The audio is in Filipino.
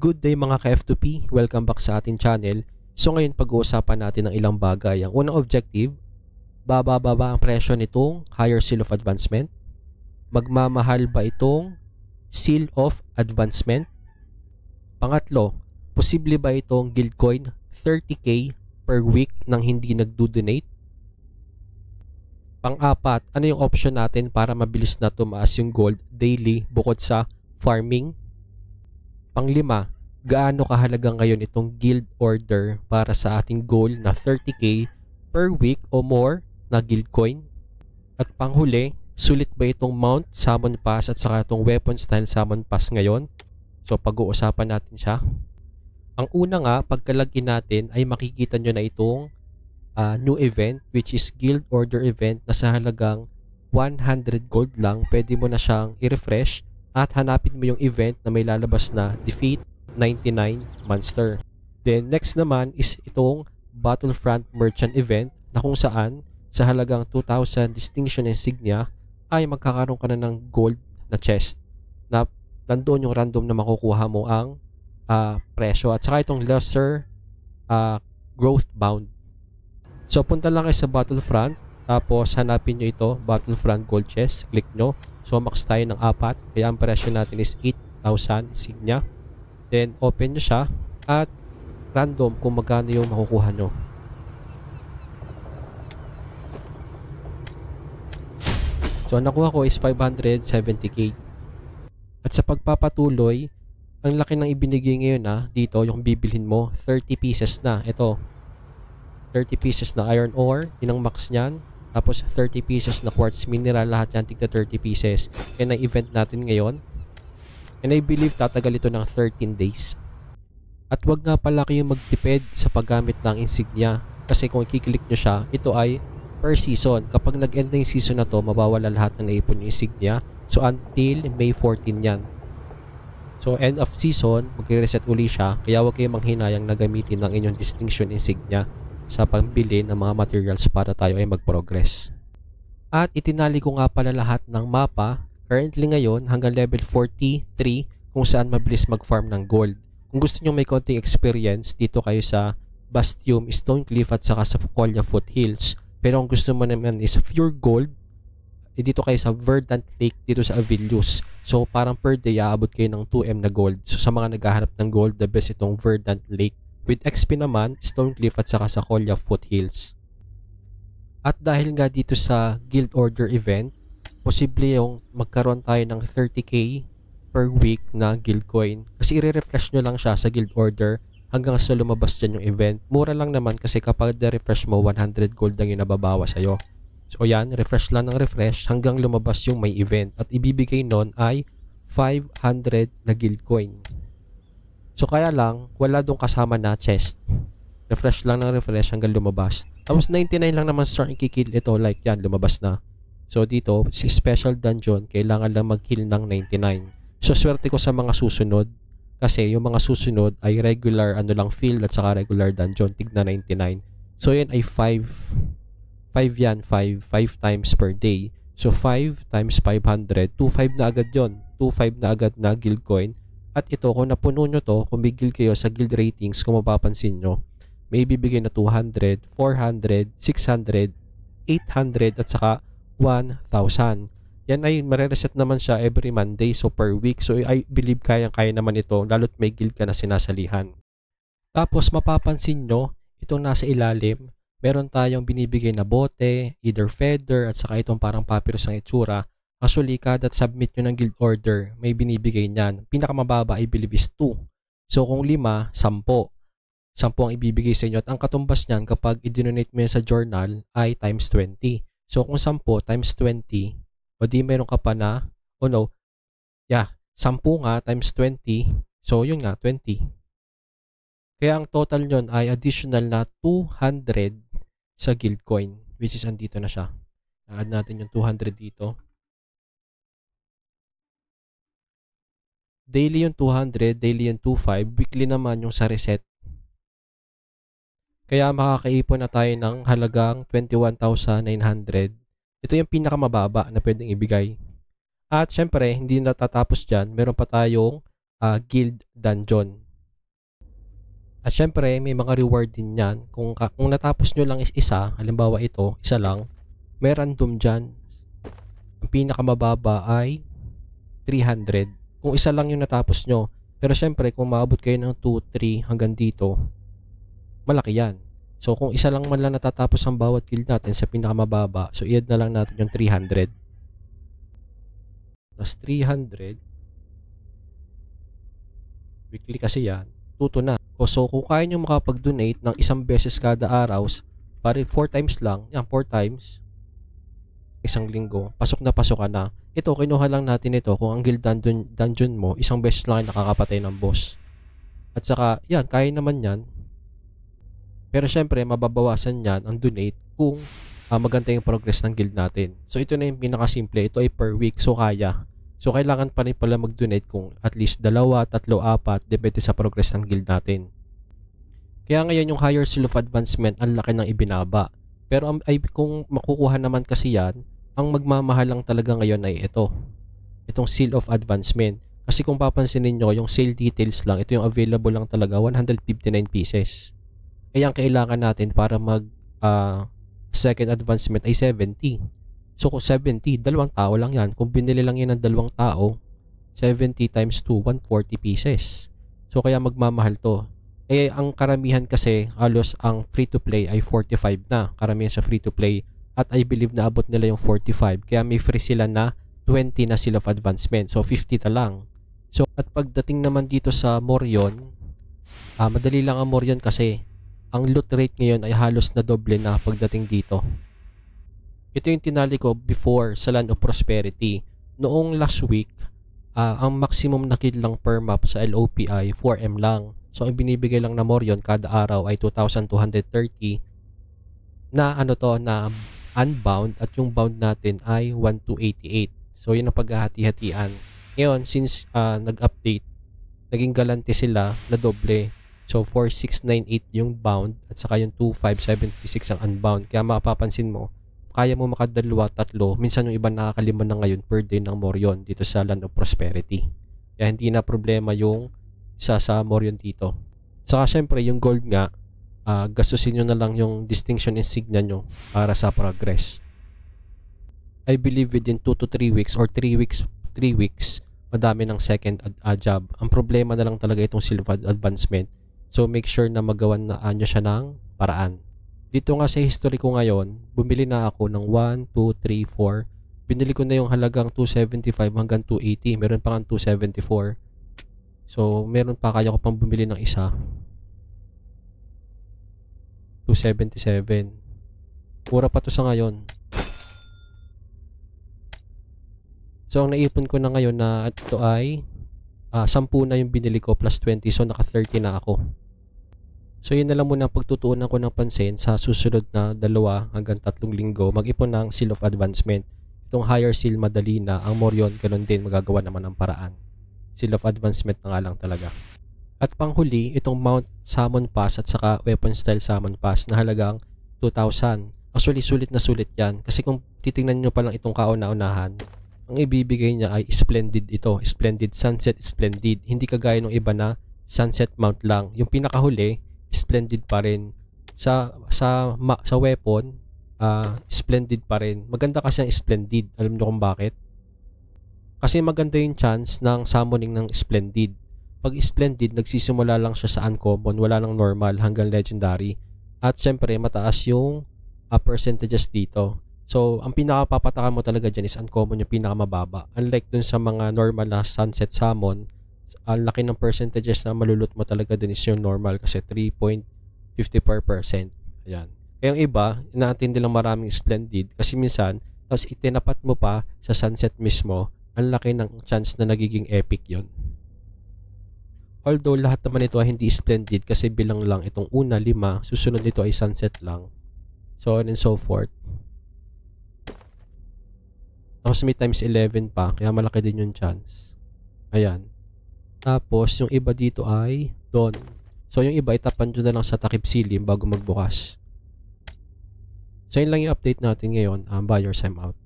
Good day mga ka-F2P, welcome back sa ating channel. So ngayon pag-uusapan natin ng ilang bagay. Ang unang objective, bababa ang presyo nitong higher seal of advancement? Magmamahal ba itong seal of advancement? Pangatlo, posible ba itong guild coin 30k per week nang hindi nagdo-donate? Pang-apat, ano yung option natin para mabilis na tumaas yung gold daily bukod sa farming? Panglima, gaano kahalaga ngayon itong guild order para sa ating goal na 30k per week o more na guild coin? At panghuli, sulit ba itong mount, summon pass at saka itong weapon style summon pass ngayon? So pag-uusapan natin siya. Ang una nga, pagkalagin natin ay makikita nyo na itong uh, new event which is guild order event na sa halagang 100 gold lang pwede mo na siyang i-refresh at hanapin mo yung event na may lalabas na Defeat 99 Monster. Then next naman is itong Battlefront Merchant event na kung saan sa halagang 2,000 distinction insignia ay magkakaroon ka na ng gold na chest na nandoon yung random na makukuha mo ang uh, presyo at saka itong lesser uh, growth bound. So punta lang kayo sa Battlefront tapos hanapin nyo ito, Battlefront Gold Chest. Click nyo. So max tayo ng 4. Kaya ang presyo natin is 8,000 signya. Then open nyo siya at random kung magkano yung makukuha nyo. So ang nakuha ko is 570k. At sa pagpapatuloy, ang laki ng ibinigay ngayon na ah, dito yung bibilhin mo 30 pieces na ito 30 pieces na iron ore yun ang max niyan tapos 30 pieces na quartz mineral, lahat yan tigda 30 pieces. Yan ang event natin ngayon. And I believe tatagal ito ng 13 days. At wag nga pala kayong magtipid sa paggamit ng insignia kasi kung ikiklik click nyo siya, ito ay per season. Kapag nag-end na season na to, mabawala lahat ng naipon yung insignia. So until May 14 yan. So end of season, magre-reset uli siya kaya wag kayong manghinayang na gamitin ng inyong distinction insignia sa pambili ng mga materials para tayo ay mag-progress. At itinali ko nga pala lahat ng mapa currently ngayon hanggang level 43 kung saan mabilis mag-farm ng gold. Kung gusto nyo may konting experience, dito kayo sa Bastium, Stone Cliff at saka sa Kolya Foothills. Pero kung gusto mo naman is pure gold, eh dito kayo sa Verdant Lake dito sa Avilius. So parang per day aabot kayo ng 2M na gold. So sa mga naghahanap ng gold, the best itong Verdant Lake With XP naman, Stonecliff at saka sa Foothills. At dahil nga dito sa Guild Order event, posible yung magkaroon tayo ng 30k per week na guild coin. Kasi i-refresh nyo lang siya sa guild order hanggang sa lumabas dyan yung event. Mura lang naman kasi kapag na-refresh mo, 100 gold lang yung nababawa sa'yo. So yan, refresh lang ng refresh hanggang lumabas yung may event. At ibibigay nun ay 500 na guild coin. So kaya lang, wala dong kasama na chest. Refresh lang ng refresh hanggang lumabas. Tapos 99 lang naman start ikikill ito. Like yan, lumabas na. So dito, si special dungeon, kailangan lang mag-heal ng 99. So swerte ko sa mga susunod. Kasi yung mga susunod ay regular ano lang field at saka regular dungeon. Tigna 99. So yan ay 5. 5 yan. 5. 5 times per day. So 5 times 500. 2.5 na agad yon 2.5 na agad na guild coin at ito, kung napuno nyo to, kung bigil kayo sa guild ratings, kung mapapansin nyo, may bibigay na 200, 400, 600, 800, at saka 1,000. Yan ay marereset naman siya every Monday, so per week. So I believe kayang-kaya naman ito, lalo't may guild ka na sinasalihan. Tapos mapapansin nyo, itong nasa ilalim, meron tayong binibigay na bote, either feather, at saka itong parang papyrus ng itsura Actually, kada submit nyo ng guild order, may binibigay niyan. Pinakamababa, I believe, is 2. So, kung 5, 10. 10 ang ibibigay sa inyo. At ang katumbas niyan, kapag i-donate mo yan sa journal, ay times 20. So, kung 10 times 20, o di meron ka pa na, oh no, yeah, 10 nga times 20, so yun nga, 20. Kaya ang total nyon ay additional na 200 sa guild coin, which is andito na siya. Add natin yung 200 dito. Daily yung 200, daily yung 25, weekly naman yung sa reset. Kaya makakaipon na tayo ng halagang 21,900. Ito yung pinakamababa na pwedeng ibigay. At syempre, hindi natatapos tatapos dyan. Meron pa tayong uh, guild dungeon. At syempre, may mga reward din yan. Kung, kung natapos nyo lang is isa, halimbawa ito, isa lang, may random dyan. Ang pinakamababa ay 300 kung isa lang yung natapos nyo. Pero syempre, kung maabot kayo ng 2, 3 hanggang dito, malaki yan. So, kung isa lang man lang natatapos ang bawat guild natin sa pinakamababa, so i-add na lang natin yung 300. Tapos 300, weekly kasi yan, tuto na. So, kung kaya nyo makapag-donate ng isang beses kada araw, pare 4 times lang, yan, 4 times, isang linggo, pasok na pasok ka na. Ito, kinuha lang natin ito kung ang guild dungeon, dungeon mo, isang beses lang nakakapatay ng boss. At saka, yan, kaya naman yan. Pero syempre, mababawasan yan ang donate kung uh, maganda yung progress ng guild natin. So, ito na yung pinakasimple. Ito ay per week, so kaya. So, kailangan pa rin pala mag-donate kung at least dalawa, tatlo, apat, depende sa progress ng guild natin. Kaya ngayon yung higher seal of advancement, ang laki ng ibinaba. Pero ay, kung makukuha naman kasi yan, ang magmamahal lang talaga ngayon ay ito. Itong seal of advancement. Kasi kung papansinin nyo, yung sale details lang, ito yung available lang talaga, 159 pieces. Kaya ang kailangan natin para mag uh, second advancement ay 70. So kung 70, dalawang tao lang yan. Kung binili lang yan ng dalawang tao, 70 times 2, 140 pieces. So kaya magmamahal to. Eh ang karamihan kasi halos ang free to play ay 45 na. Karamihan sa free to play at I believe na abot nila yung 45 kaya may free sila na 20 na sila of advancement so 50 ta lang so at pagdating naman dito sa Morion uh, madali lang ang Morion kasi ang loot rate ngayon ay halos na doble na pagdating dito ito yung tinali ko before sa Land of Prosperity noong last week uh, ang maximum na kill lang per map sa LOP ay 4M lang so ang binibigay lang na Morion kada araw ay 2230 na ano to na unbound at yung bound natin ay 1288. So, yun ang paghahati-hatian. Ngayon, since uh, nag-update, naging galante sila na doble. So, 4698 yung bound at saka yung 2576 ang unbound. Kaya mapapansin mo, kaya mo makadalawa, tatlo, minsan yung iba nakakalima na ngayon per day ng Morion dito sa Land of Prosperity. Kaya hindi na problema yung sa sa Morion dito. Saka syempre yung gold nga, uh, gastusin nyo na lang yung distinction insignia nyo para sa progress. I believe within 2 to 3 weeks or 3 weeks 3 weeks madami ng second ad- uh, job. Ang problema na lang talaga itong silver advancement. So make sure na magawan na ah, nyo siya ng paraan. Dito nga sa history ko ngayon, bumili na ako ng 1, 2, 3, 4. Binili ko na yung halagang 275 hanggang 280. Meron pa kang 274. So, meron pa kaya ko pang bumili ng isa. 277. Pura pa to sa ngayon. So, ang naipon ko na ngayon na ito ay uh, ah, 10 na yung binili ko plus 20. So, naka 30 na ako. So, yun na lang muna ang pagtutuunan ko ng pansin sa susunod na dalawa hanggang tatlong linggo. Mag-ipon ng seal of advancement. Itong higher seal madali na. Ang more yun, ganun din. Magagawa naman ng paraan. Seal of advancement na nga lang talaga. At panghuli, itong Mount Salmon Pass at saka Weapon Style Salmon Pass na halagang 2,000. Actually, sulit na sulit yan. Kasi kung titingnan nyo pa lang itong kauna-unahan, ang ibibigay niya ay Splendid ito. Splendid Sunset, Splendid. Hindi kagaya ng iba na Sunset Mount lang. Yung pinakahuli, Splendid pa rin. Sa, sa, ma, sa weapon, uh, Splendid pa rin. Maganda kasi ang Splendid. Alam nyo kung bakit? Kasi maganda yung chance ng summoning ng Splendid pag Splendid, nagsisimula lang siya sa uncommon, wala nang normal hanggang legendary. At syempre, mataas yung uh, percentages dito. So, ang pinakapapataka mo talaga dyan is uncommon yung pinakamababa. Unlike dun sa mga normal na sunset salmon, ang laki ng percentages na malulot mo talaga dun is yung normal kasi 3.54%. Ayan. Kaya iba, iba, din lang maraming splendid kasi minsan, tapos itinapat mo pa sa sunset mismo, ang laki ng chance na nagiging epic yon Although lahat naman ito ay hindi splendid kasi bilang lang itong una, lima, susunod nito ay sunset lang. So on and so forth. Tapos may times 11 pa, kaya malaki din yung chance. Ayan. Tapos yung iba dito ay dawn. So yung iba itapan nyo na lang sa takip silim bago magbukas. So yun lang yung update natin ngayon. Um, buyers, I'm out.